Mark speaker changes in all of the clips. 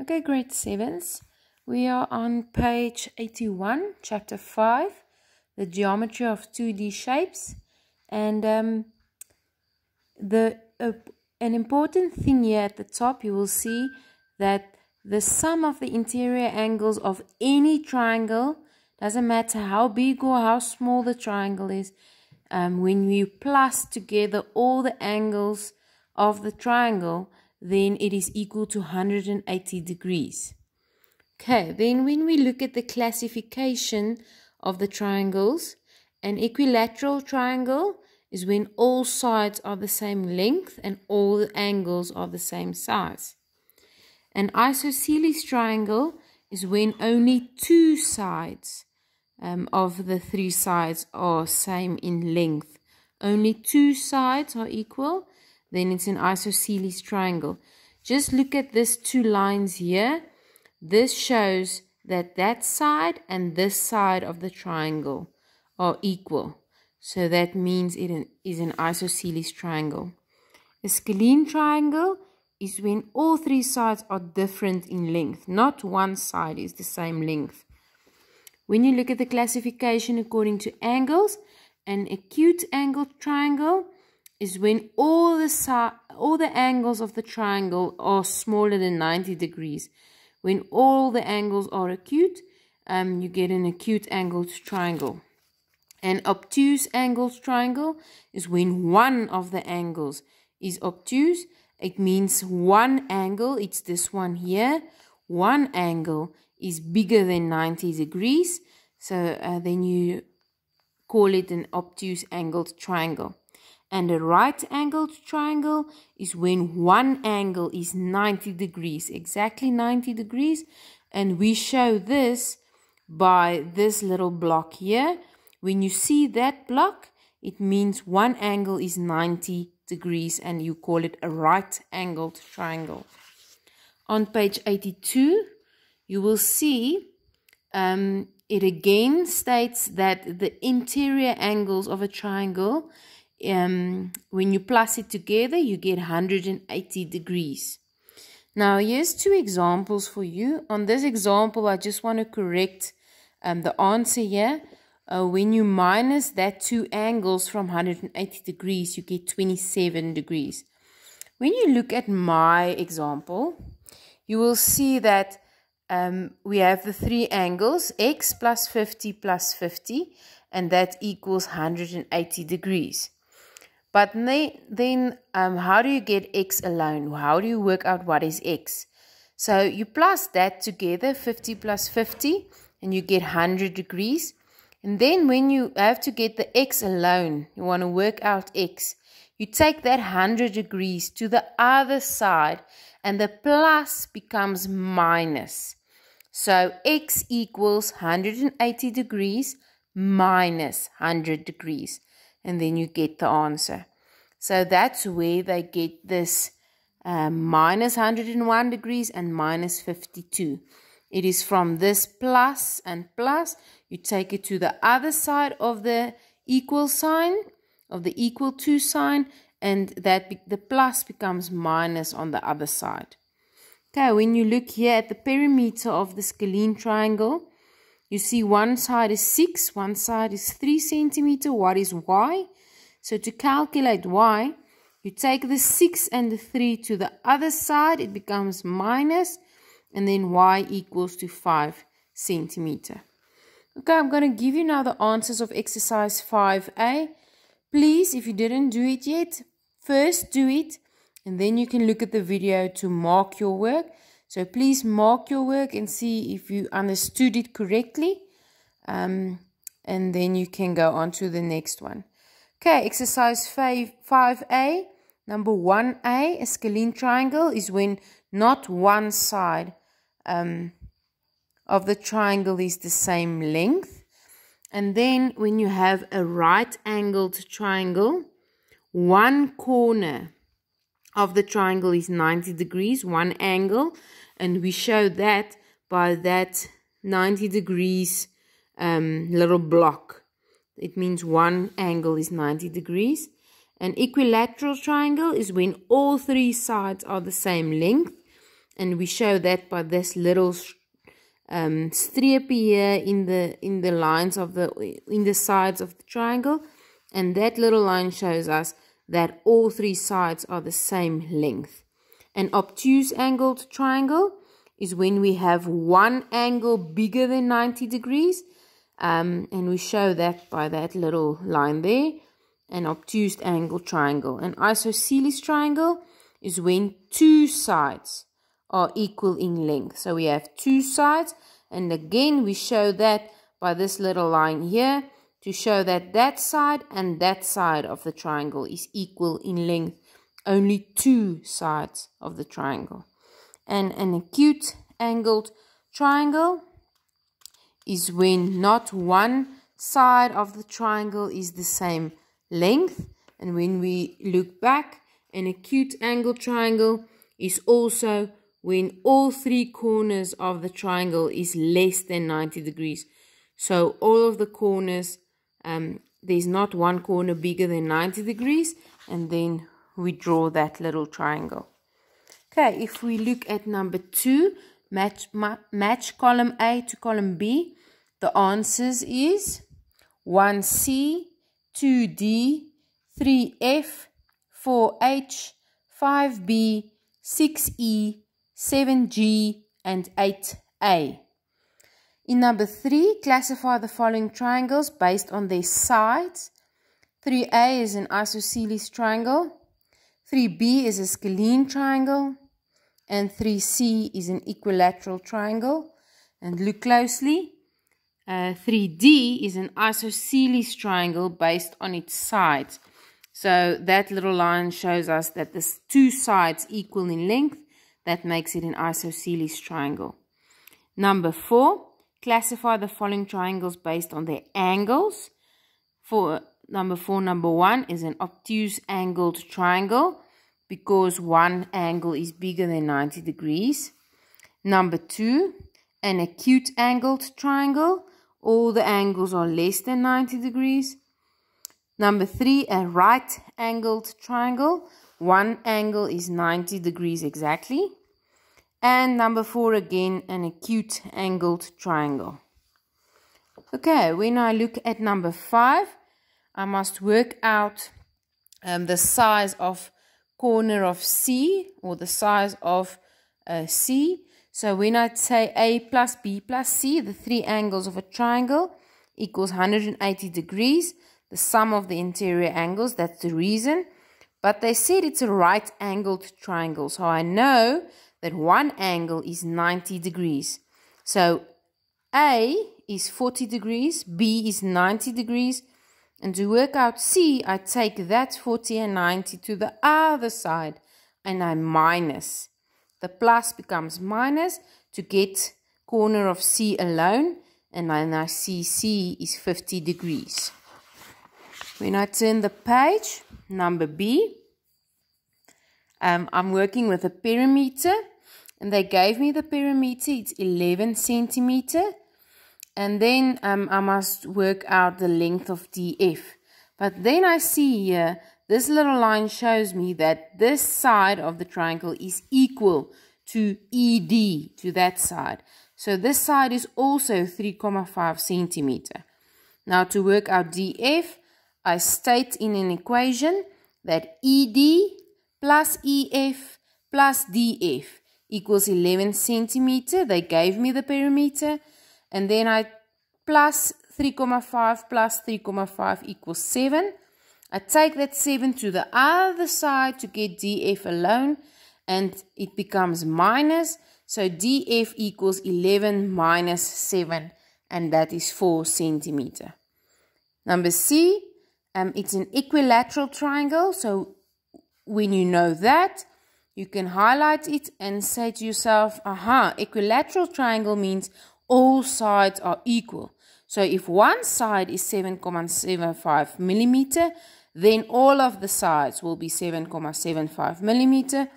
Speaker 1: Okay, grade sevens. We are on page 81, chapter 5, the geometry of 2D shapes. And um, the uh, an important thing here at the top, you will see that the sum of the interior angles of any triangle, doesn't matter how big or how small the triangle is, um, when you plus together all the angles of the triangle, then it is equal to 180 degrees. Okay, then when we look at the classification of the triangles, an equilateral triangle is when all sides are the same length and all the angles are the same size. An isosceles triangle is when only two sides um, of the three sides are same in length. Only two sides are equal then it's an isosceles triangle. Just look at these two lines here. This shows that that side and this side of the triangle are equal. So that means it is an isosceles triangle. A scalene triangle is when all three sides are different in length, not one side is the same length. When you look at the classification according to angles, an acute angle triangle is when all the si all the angles of the triangle are smaller than 90 degrees. When all the angles are acute, um, you get an acute angled triangle. An obtuse angled triangle is when one of the angles is obtuse. It means one angle, it's this one here, one angle is bigger than 90 degrees. So uh, then you call it an obtuse angled triangle and a right angled triangle is when one angle is 90 degrees, exactly 90 degrees. And we show this by this little block here. When you see that block, it means one angle is 90 degrees and you call it a right angled triangle. On page 82, you will see um, it again states that the interior angles of a triangle um, when you plus it together, you get 180 degrees. Now, here's two examples for you. On this example, I just want to correct um, the answer here. Uh, when you minus that two angles from 180 degrees, you get 27 degrees. When you look at my example, you will see that um, we have the three angles, x plus 50 plus 50, and that equals 180 degrees. But then, um, how do you get x alone? How do you work out what is x? So you plus that together, 50 plus 50, and you get 100 degrees. And then when you have to get the x alone, you want to work out x, you take that 100 degrees to the other side, and the plus becomes minus. So x equals 180 degrees minus 100 degrees and then you get the answer. So that's where they get this uh, minus 101 degrees and minus 52. It is from this plus and plus, you take it to the other side of the equal sign, of the equal to sign, and that the plus becomes minus on the other side. Okay, when you look here at the perimeter of the scalene triangle, you see one side is 6, one side is 3 centimeter. What is y? So to calculate y, you take the 6 and the 3 to the other side. It becomes minus and then y equals to 5 centimeter. Okay, I'm going to give you now the answers of exercise 5a. Please, if you didn't do it yet, first do it and then you can look at the video to mark your work. So please mark your work and see if you understood it correctly. Um, and then you can go on to the next one. Okay, exercise 5A. Number 1A, a scalene triangle is when not one side um, of the triangle is the same length. And then when you have a right angled triangle, one corner of the triangle is 90 degrees, one angle, and we show that by that 90 degrees um, little block. It means one angle is 90 degrees. An equilateral triangle is when all three sides are the same length, and we show that by this little um, here in the in the lines of the in the sides of the triangle, and that little line shows us that all three sides are the same length. An obtuse angled triangle is when we have one angle bigger than 90 degrees um, and we show that by that little line there, an obtuse angle triangle. An isosceles triangle is when two sides are equal in length. So we have two sides, and again we show that by this little line here, to show that that side and that side of the triangle is equal in length, only two sides of the triangle. And an acute angled triangle is when not one side of the triangle is the same length. And when we look back, an acute angled triangle is also when all three corners of the triangle is less than 90 degrees. So all of the corners um, there's not one corner bigger than 90 degrees and then we draw that little triangle. Okay, if we look at number two, match, match column A to column B, the answers is 1C, 2D, 3F, 4H, 5B, 6E, 7G, and 8A. In number three, classify the following triangles based on their sides. 3A is an isosceles triangle. 3B is a scalene triangle. And 3C is an equilateral triangle. And look closely. Uh, 3D is an isosceles triangle based on its sides. So that little line shows us that the two sides equal in length. That makes it an isosceles triangle. Number four, Classify the following triangles based on their angles. For number four, number one is an obtuse angled triangle because one angle is bigger than 90 degrees. Number two, an acute angled triangle. All the angles are less than 90 degrees. Number three, a right angled triangle. One angle is 90 degrees exactly. And number four again, an acute angled triangle. Okay, when I look at number five, I must work out um, the size of corner of C or the size of uh, C. So when I say A plus B plus C, the three angles of a triangle equals 180 degrees, the sum of the interior angles, that's the reason. But they said it's a right angled triangle, so I know that one angle is 90 degrees. So A is 40 degrees, B is 90 degrees, and to work out C, I take that 40 and 90 to the other side and I minus. The plus becomes minus to get corner of C alone and then I see C is 50 degrees. When I turn the page, number B, um, I'm working with a perimeter and they gave me the perimeter. It's 11 centimeter. And then um, I must work out the length of DF. But then I see here, this little line shows me that this side of the triangle is equal to ED, to that side. So this side is also 3,5 centimeter. Now to work out DF, I state in an equation that ED plus EF plus DF equals 11 centimeter. They gave me the perimeter. And then I plus 3,5 plus 3,5 equals 7. I take that 7 to the other side to get DF alone and it becomes minus. So DF equals 11 minus 7 and that is 4 centimeter. Number C, um, it's an equilateral triangle. So when you know that, you can highlight it and say to yourself, aha, equilateral triangle means all sides are equal. So if one side is 7.75 millimeter, then all of the sides will be 7.75 millimeter.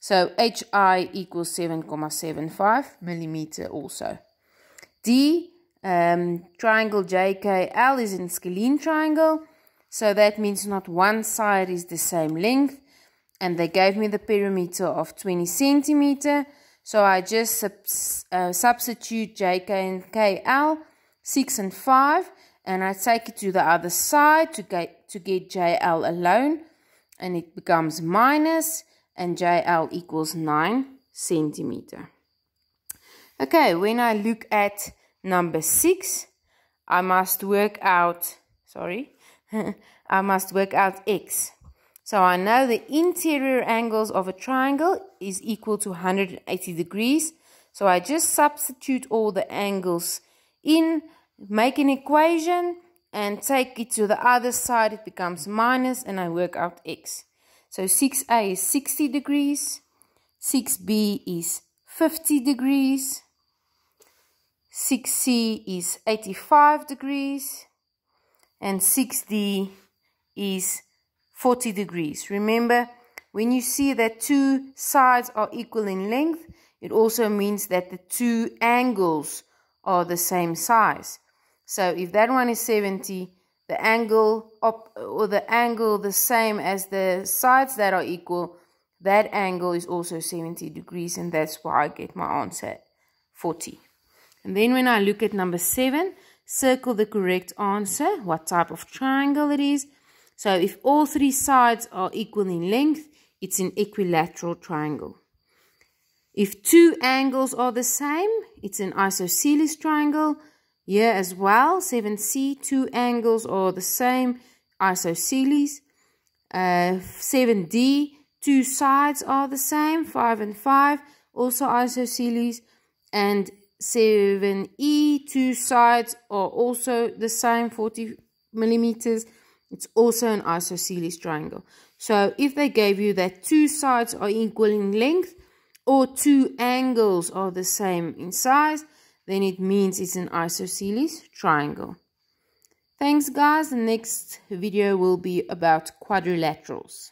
Speaker 1: So HI equals 7.75 millimeter also. D, um, triangle JKL is in scalene triangle. So that means not one side is the same length and they gave me the perimeter of 20 centimeter so I just subs uh, substitute JK and KL 6 and 5 and I take it to the other side to get, to get JL alone and it becomes minus and JL equals 9 centimeter. Okay, when I look at number 6 I must work out sorry I must work out X so I know the interior angles of a triangle is equal to 180 degrees. So I just substitute all the angles in, make an equation and take it to the other side. It becomes minus and I work out x. So 6a is 60 degrees, 6b is 50 degrees, 6c is 85 degrees, and 6d is 40 degrees. Remember, when you see that two sides are equal in length, it also means that the two angles are the same size. So if that one is 70, the angle up or the angle the same as the sides that are equal, that angle is also 70 degrees and that's why I get my answer 40. And then when I look at number 7, circle the correct answer, what type of triangle it is, so if all three sides are equal in length, it's an equilateral triangle. If two angles are the same, it's an isosceles triangle. Here as well, 7C, two angles are the same, isosceles. Uh, 7D, two sides are the same, 5 and 5, also isosceles. And 7E, two sides are also the same, 40 millimeters. It's also an isosceles triangle. So if they gave you that two sides are equal in length or two angles are the same in size, then it means it's an isosceles triangle. Thanks guys, the next video will be about quadrilaterals.